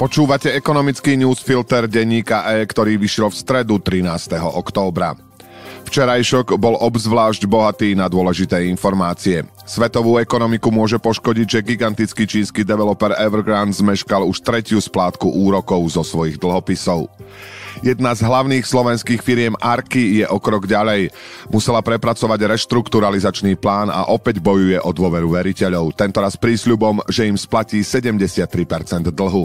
Počúvate ekonomický newsfilter denníka E, ktorý vyšiel v stredu 13. októbra. Včerajšok bol obzvlášť bohatý na dôležité informácie. Svetovú ekonomiku môže poškodiť, že gigantický čínsky developer Evergrande zmeškal už tretiu splátku úrokov zo svojich dlhopisov. Jedna z hlavných slovenských firiem Arky je o krok ďalej. Musela prepracovať reštrukturalizačný plán a opäť bojuje o dôveru veriteľov, tentoraz prísľubom, že im splatí 73% dlhu.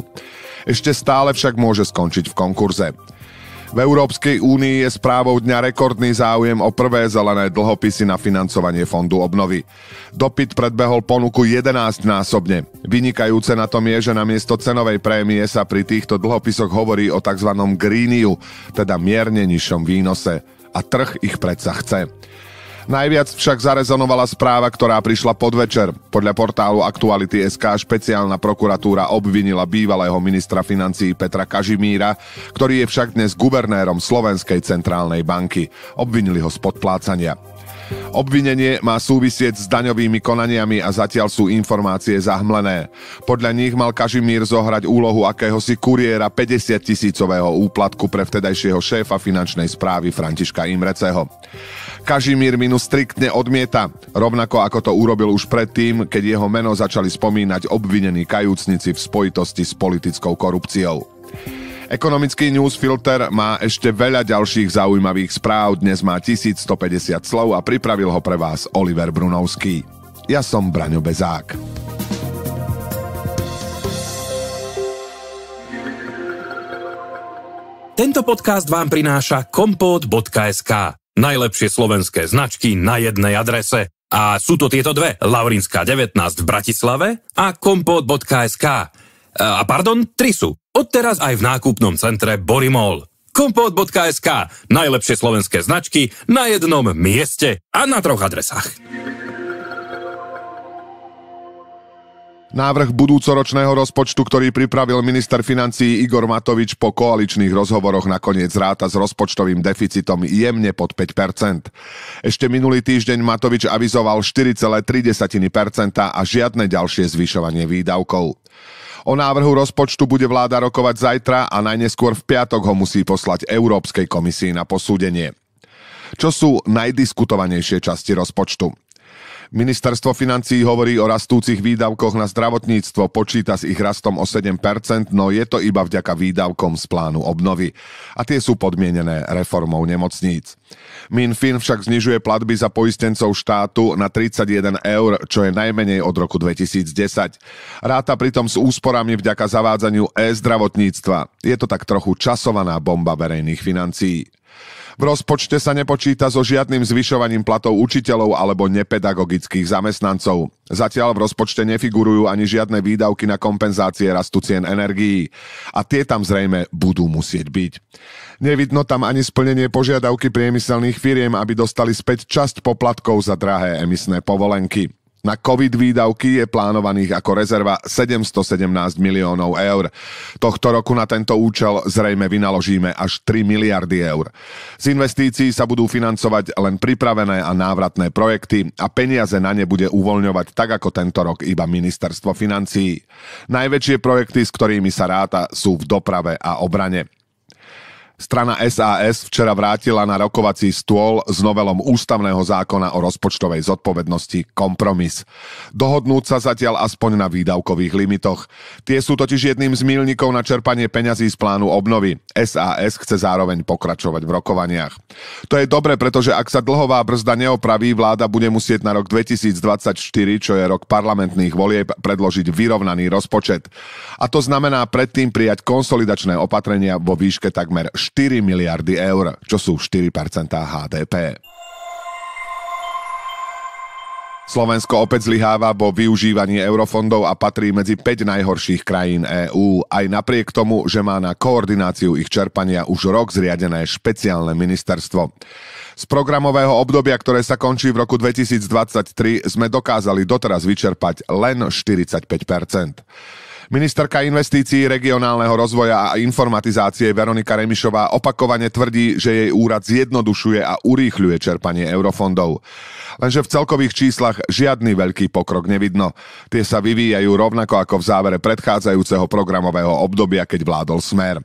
Ešte stále však môže skončiť v konkurze. V Európskej únii je správou dňa rekordný záujem o prvé zelené dlhopisy na financovanie fondu obnovy. Dopyt predbehol ponuku 11-násobne. Vynikajúce na tom je, že namiesto cenovej prémie sa pri týchto dlhopisoch hovorí o tzv. greeniu, teda mierne nižšom výnose. A trh ich predsa chce. Najviac však zarezonovala správa, ktorá prišla podvečer. Podľa portálu aktuality SK špeciálna prokuratúra obvinila bývalého ministra financií Petra Kažimíra, ktorý je však dnes guvernérom Slovenskej centrálnej banky. Obvinili ho z podplácania. Obvinenie má súvisieť s daňovými konaniami a zatiaľ sú informácie zahmlené. Podľa nich mal Kažimír zohrať úlohu akéhosi kuriéra 50 tisícového úplatku pre vtedajšieho šéfa finančnej správy Františka Imreceho. Kažimír minus striktne odmieta, rovnako ako to urobil už predtým, keď jeho meno začali spomínať obvinení kajúcnici v spojitosti s politickou korupciou. Ekonomický newsfilter má ešte veľa ďalších zaujímavých správ, dnes má 1150 slov a pripravil ho pre vás Oliver Brunovský. Ja som Braňo Bezák. Tento podcast vám prináša kompot.sk. Najlepšie slovenské značky na jednej adrese. A sú to tieto dve, Laurinská 19 v Bratislave a kompot.sk E, a pardon, tri sú. Odteraz aj v nákupnom centre Borimol. Kompot.sk. Najlepšie slovenské značky na jednom mieste a na troch adresách. Návrh budúcoročného rozpočtu, ktorý pripravil minister financií Igor Matovič po koaličných rozhovoroch nakoniec ráta s rozpočtovým deficitom jemne pod 5%. Ešte minulý týždeň Matovič avizoval 4,3% a žiadne ďalšie zvyšovanie výdavkov. O návrhu rozpočtu bude vláda rokovať zajtra a najneskôr v piatok ho musí poslať Európskej komisii na posúdenie. Čo sú najdiskutovanejšie časti rozpočtu? Ministerstvo financí hovorí o rastúcich výdavkoch na zdravotníctvo, počíta s ich rastom o 7%, no je to iba vďaka výdavkom z plánu obnovy. A tie sú podmienené reformou nemocníc. Minfin však znižuje platby za poistencov štátu na 31 eur, čo je najmenej od roku 2010. Ráta pritom s úsporami vďaka zavádzaniu e-zdravotníctva. Je to tak trochu časovaná bomba verejných financií. V rozpočte sa nepočíta so žiadnym zvyšovaním platov učiteľov alebo nepedagogických zamestnancov. Zatiaľ v rozpočte nefigurujú ani žiadne výdavky na kompenzácie rastu cien energií. A tie tam zrejme budú musieť byť. Nevidno tam ani splnenie požiadavky priemyselných firiem, aby dostali späť časť poplatkov za drahé emisné povolenky. Na COVID výdavky je plánovaných ako rezerva 717 miliónov eur. Tohto roku na tento účel zrejme vynaložíme až 3 miliardy eur. Z investícií sa budú financovať len pripravené a návratné projekty a peniaze na ne bude uvoľňovať tak ako tento rok iba ministerstvo financií. Najväčšie projekty, s ktorými sa ráta, sú v doprave a obrane. Strana SAS včera vrátila na rokovací stôl s novelom ústavného zákona o rozpočtovej zodpovednosti kompromis. Dohodnúť sa zatiaľ aspoň na výdavkových limitoch. Tie sú totiž jedným z mílnikov na čerpanie peňazí z plánu obnovy. SAS chce zároveň pokračovať v rokovaniach. To je dobre, pretože ak sa dlhová brzda neopraví, vláda bude musieť na rok 2024, čo je rok parlamentných volieb, predložiť vyrovnaný rozpočet. A to znamená predtým prijať konsolidačné opatrenia vo výške takmer 4 miliardy eur, čo sú 4% HDP. Slovensko opäť zlyháva vo využívaní eurofondov a patrí medzi 5 najhorších krajín EÚ, aj napriek tomu, že má na koordináciu ich čerpania už rok zriadené špeciálne ministerstvo. Z programového obdobia, ktoré sa končí v roku 2023, sme dokázali doteraz vyčerpať len 45 Ministerka investícií, regionálneho rozvoja a informatizácie Veronika Remišová opakovane tvrdí, že jej úrad zjednodušuje a urýchľuje čerpanie eurofondov. Lenže v celkových číslach žiadny veľký pokrok nevidno. Tie sa vyvíjajú rovnako ako v závere predchádzajúceho programového obdobia, keď vládol Smer.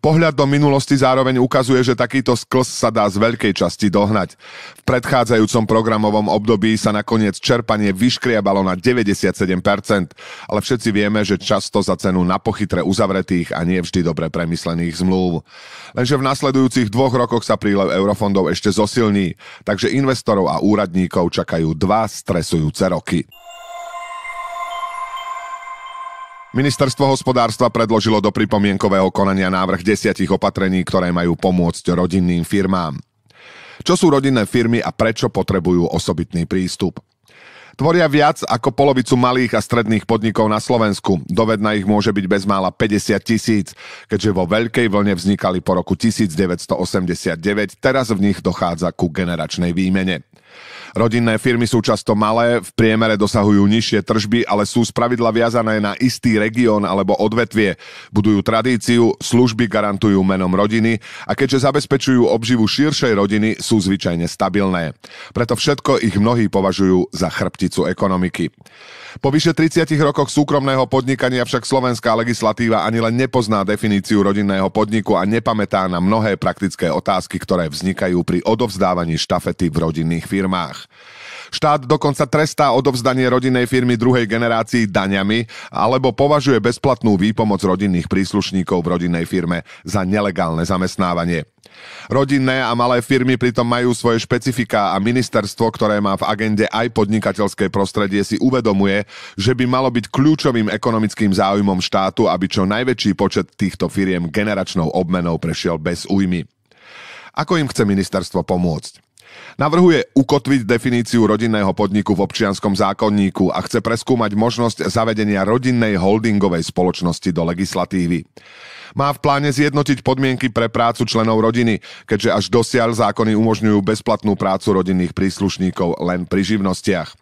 Pohľad do minulosti zároveň ukazuje, že takýto skls sa dá z veľkej časti dohnať. V predchádzajúcom programovom období sa nakoniec čerpanie vyškriabalo na 97%, ale všetci vieme, že často za cenu napochytre uzavretých a nie vždy dobre premyslených zmluv. Lenže v nasledujúcich dvoch rokoch sa prílev eurofondov ešte zosilní, takže investorov a úradníkov čakajú dva stresujúce roky. Ministerstvo hospodárstva predložilo do pripomienkového konania návrh desiatich opatrení, ktoré majú pomôcť rodinným firmám. Čo sú rodinné firmy a prečo potrebujú osobitný prístup? Tvoria viac ako polovicu malých a stredných podnikov na Slovensku. Dovedna ich môže byť bezmála 50 tisíc, keďže vo veľkej vlne vznikali po roku 1989, teraz v nich dochádza ku generačnej výmene. Rodinné firmy sú často malé, v priemere dosahujú nižšie tržby, ale sú spravidla viazané na istý región alebo odvetvie. Budujú tradíciu, služby garantujú menom rodiny a keďže zabezpečujú obživu širšej rodiny, sú zvyčajne stabilné. Preto všetko ich mnohí považujú za chrbticu ekonomiky. Po vyše 30 rokoch súkromného podnikania však slovenská legislatíva ani len nepozná definíciu rodinného podniku a nepamätá na mnohé praktické otázky, ktoré vznikajú pri odovzdávaní štafety v rodinných firmách. Štát dokonca trestá odovzdanie rodinej firmy druhej generácii daňami alebo považuje bezplatnú výpomoc rodinných príslušníkov v rodinnej firme za nelegálne zamestnávanie. Rodinné a malé firmy pritom majú svoje špecifika a ministerstvo, ktoré má v agende aj podnikateľské prostredie, si uvedomuje, že by malo byť kľúčovým ekonomickým záujmom štátu, aby čo najväčší počet týchto firiem generačnou obmenou prešiel bez újmy. Ako im chce ministerstvo pomôcť? Navrhuje ukotviť definíciu rodinného podniku v občianskom zákonníku a chce preskúmať možnosť zavedenia rodinnej holdingovej spoločnosti do legislatívy. Má v pláne zjednotiť podmienky pre prácu členov rodiny, keďže až dosiaľ zákony umožňujú bezplatnú prácu rodinných príslušníkov len pri živnostiach.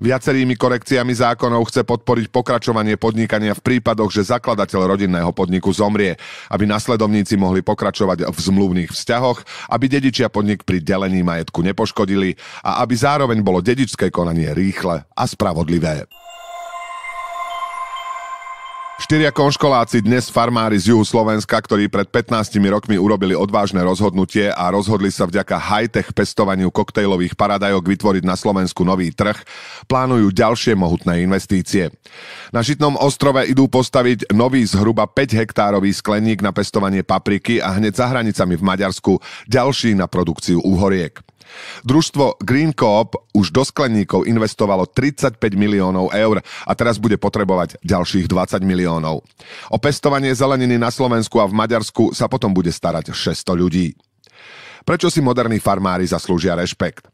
Viacerými korekciami zákonov chce podporiť pokračovanie podnikania v prípadoch, že zakladateľ rodinného podniku zomrie, aby nasledovníci mohli pokračovať v zmluvných vzťahoch, aby dedičia podnik pri delení majetku nepoškodili a aby zároveň bolo dedičské konanie rýchle a spravodlivé. Štyria konškoláci, dnes farmári z juhu Slovenska, ktorí pred 15 rokmi urobili odvážne rozhodnutie a rozhodli sa vďaka high-tech pestovaniu koktejlových paradajok vytvoriť na Slovensku nový trh, plánujú ďalšie mohutné investície. Na Žitnom ostrove idú postaviť nový zhruba 5 hektárový skleník na pestovanie papriky a hneď za hranicami v Maďarsku ďalší na produkciu uhoriek. Družstvo Green Coop už do skleníkov investovalo 35 miliónov eur a teraz bude potrebovať ďalších 20 miliónov. O pestovanie zeleniny na Slovensku a v Maďarsku sa potom bude starať 600 ľudí. Prečo si moderní farmári zaslúžia rešpekt?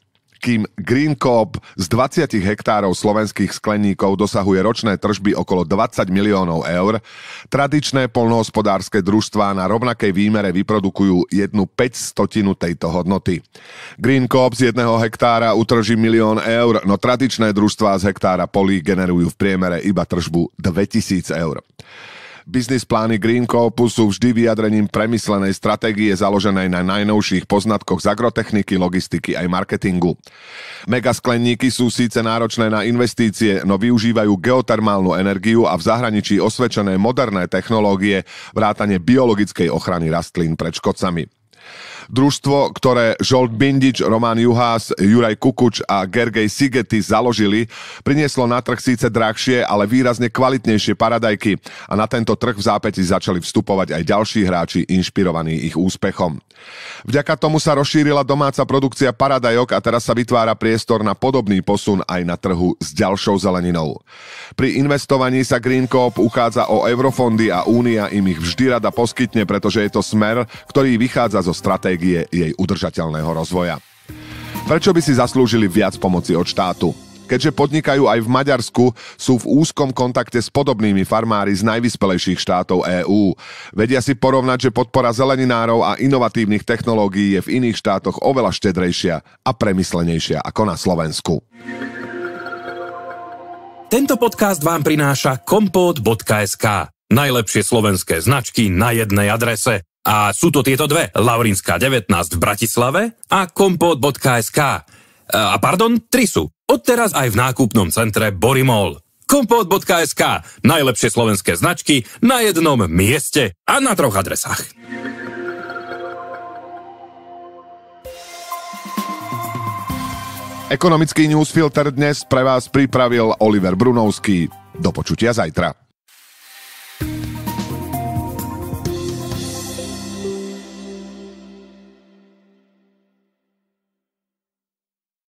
kým Green Coop z 20 hektárov slovenských skleníkov dosahuje ročné tržby okolo 20 miliónov eur, tradičné polnohospodárske družstvá na rovnakej výmere vyprodukujú jednu 5 stotinu tejto hodnoty. Green Coop z jedného hektára utrží milión eur, no tradičné družstvá z hektára polí generujú v priemere iba tržbu 2000 eur. Biznis plány Green Coopu sú vždy vyjadrením premyslenej stratégie založenej na najnovších poznatkoch z agrotechniky, logistiky aj marketingu. Megaskleníky sú síce náročné na investície, no využívajú geotermálnu energiu a v zahraničí osvedčené moderné technológie vrátane biologickej ochrany rastlín pred škodcami. Družstvo, ktoré Žolt Bindič, Román Juhás, Juraj Kukuč a Gergej Sigety založili, prinieslo na trh síce drahšie, ale výrazne kvalitnejšie paradajky a na tento trh v zápäti začali vstupovať aj ďalší hráči inšpirovaní ich úspechom. Vďaka tomu sa rozšírila domáca produkcia paradajok a teraz sa vytvára priestor na podobný posun aj na trhu s ďalšou zeleninou. Pri investovaní sa Green Coop uchádza o eurofondy a Únia im ich vždy rada poskytne, pretože je to smer, ktorý vychádza zo stratégie stratégie jej udržateľného rozvoja. Prečo by si zaslúžili viac pomoci od štátu? Keďže podnikajú aj v Maďarsku, sú v úzkom kontakte s podobnými farmári z najvyspelejších štátov EÚ. Vedia si porovnať, že podpora zeleninárov a inovatívnych technológií je v iných štátoch oveľa štedrejšia a premyslenejšia ako na Slovensku. Tento podcast vám prináša kompot.sk. Najlepšie slovenské značky na jednej adrese. A sú to tieto dve, Laurinská 19 v Bratislave a kompot.sk. E, a pardon, tri sú. Odteraz aj v nákupnom centre Borimol. Kompot.sk. Najlepšie slovenské značky na jednom mieste a na troch adresách. Ekonomický newsfilter dnes pre vás pripravil Oliver Brunovský. Do počutia zajtra.